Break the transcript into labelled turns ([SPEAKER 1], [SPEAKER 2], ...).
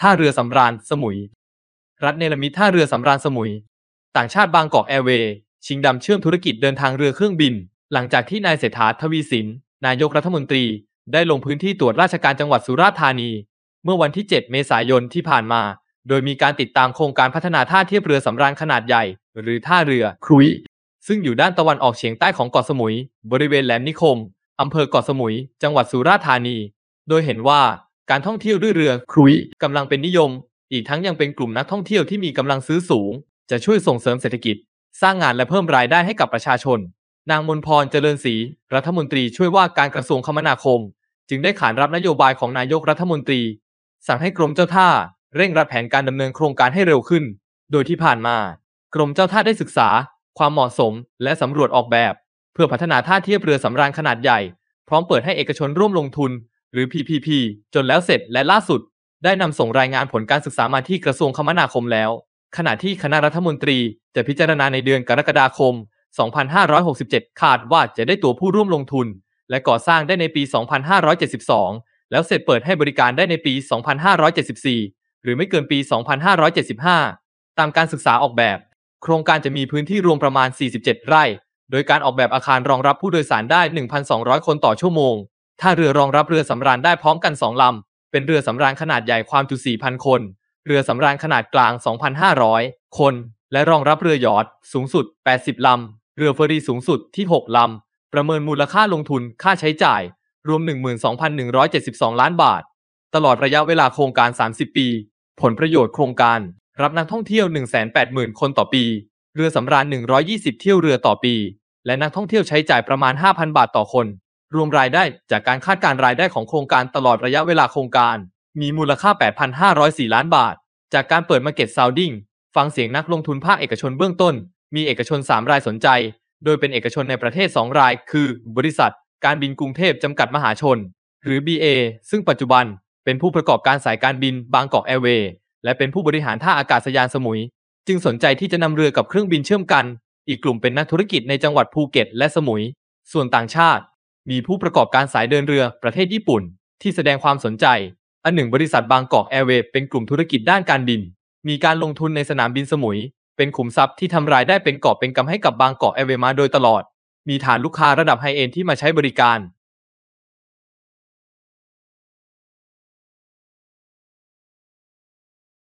[SPEAKER 1] ท่าเรือสำราญสมุย รัฐเนรมิตท่าเรือสำราญสมุย ต่างชาติบางกอกแอร์เวย์ชิงดำเชื่อมธุรกิจเดินทางเรือเครื่องบิน หลังจากที่นายเศรษฐาทวีสิน นายกรัฐมนตรี ได้ลงพื้นที่ตรวจราชการจังหวัดสุราษฎร์ธานี เมื่อวันที่ 7 เมษายนที่ผ่านมา โดยมีการติดตามโครงการพัฒนาท่าเทียบเรือสำราญขนาดใหญ่หรือท่าเรือครุย ซึ่งอยู่ด้านตะวันออกเฉียงใต้ของเกาะสมุย บริเวณแหลมนิคมอำเภอเกาะสมุย จังหวัดสุราษฎร์ธานี โดยเห็นว่าการท่องเที่ยวด้วยเรือครุยกำลังเป็นนิยม อีกทั้งยังเป็นกลุ่มนักท่องเที่ยวที่มีกำลังซื้อสูง จะช่วยส่งเสริมเศรษฐกิจ สร้างงานและเพิ่มรายได้ให้กับประชาชน นางมนพร เจริญศรีรัฐมนตรีช่วยว่าการกระทรวงคมนาคม จึงได้ขานรับนโยบายของนายกรัฐมนตรี สั่งให้กรมเจ้าท่าเร่งรัดแผนการดำเนินโครงการให้เร็วขึ้น โดยที่ผ่านมากรมเจ้าท่าได้ศึกษาความเหมาะสมและสำรวจออกแบบเพื่อพัฒนาท่าเทียบเรือสำราญขนาดใหญ่พร้อมเปิดให้เอกชนร่วมลงทุนหรือ PPP จนแล้วเสร็จและล่าสุด ได้นำส่งรายงานผลการศึกษามาที่กระทรวงคมนาคมแล้ว ขณะที่คณะรัฐมนตรี จะพิจารณาในเดือนกรกฎาคม2567 คาดว่าจะได้ตัวผู้ร่วมลงทุน และก่อสร้างได้ในปี 2572 แล้วเสร็จเปิดให้บริการได้ในปี 2574 หรือไม่เกินปี 2575 ตามการศึกษาออกแบบโครงการจะมีพื้นที่รวมประมาณ 47 ไร่ โดยการออกแบบอาคารรองรับผู้โดยสารได้ 1,200 คนต่อชั่วโมงถ้าเรือรองรับเรือสำราญได้พร้อมกัน 2ลำ เป็นเรือสำราญขนาดใหญ่ความจุ4,000 คน เรือสำราญขนาดกลาง 2,500 คน และรองรับเรือยอทสูงสุด 80ลำ เรือเฟอร์รี่สูงสุดที่ 6ลำ ประเมินมูลค่าลงทุนค่าใช้จ่าย รวม 12,172 ล้านบาท ตลอดระยะเวลาโครงการ 30 ปี ผลประโยชน์โครงการ รับนักท่องเที่ยว180,000คนต่อปี เรือสำราญ120เที่ยวเรือต่อปี และนักท่องเที่ยวใช้จ่ายประมาณ5,000บาทต่อคนรวมรายได้จากการคาดการรายได้ของโครงการตลอดระยะเวลาโครงการ มีมูลค่า 8,504 ล้านบาท จากการเปิดมาเก็ตซาวดิ้งฟังเสียงนักลงทุนภาคเอกชนเบื้องต้น มีเอกชน 3 รายสนใจ โดยเป็นเอกชนในประเทศ 2 รายคือ บริษัท การบินกรุงเทพจำกัดมหาชน หรือ BA ซึ่งปัจจุบันเป็นผู้ประกอบการสายการบินบางกอกแอร์เวย์และเป็นผู้บริหารท่าอากาศยานสมุย จึงสนใจที่จะนำเรือกับเครื่องบินเชื่อมกัน อีกกลุ่มเป็นนักธุรกิจในจังหวัดภูเก็ตและสมุย ส่วนต่างชาติมีผู้ประกอบการสายเดินเรือ ประเทศญี่ปุ่นที่แสดงความสนใจ อันหนึ่งบริษัทบางกอกแอร์เวย์เป็นกลุ่มธุรกิจด้านการบิน มีการลงทุนในสนามบินสมุย เป็นขุมทรัพย์ที่ทำรายได้เป็นกอบเป็นกำให้กับบางกอกแอร์เวย์มาโดยตลอด มีฐานลูกค้าระดับไฮเอ็นที่มาใช้บริการ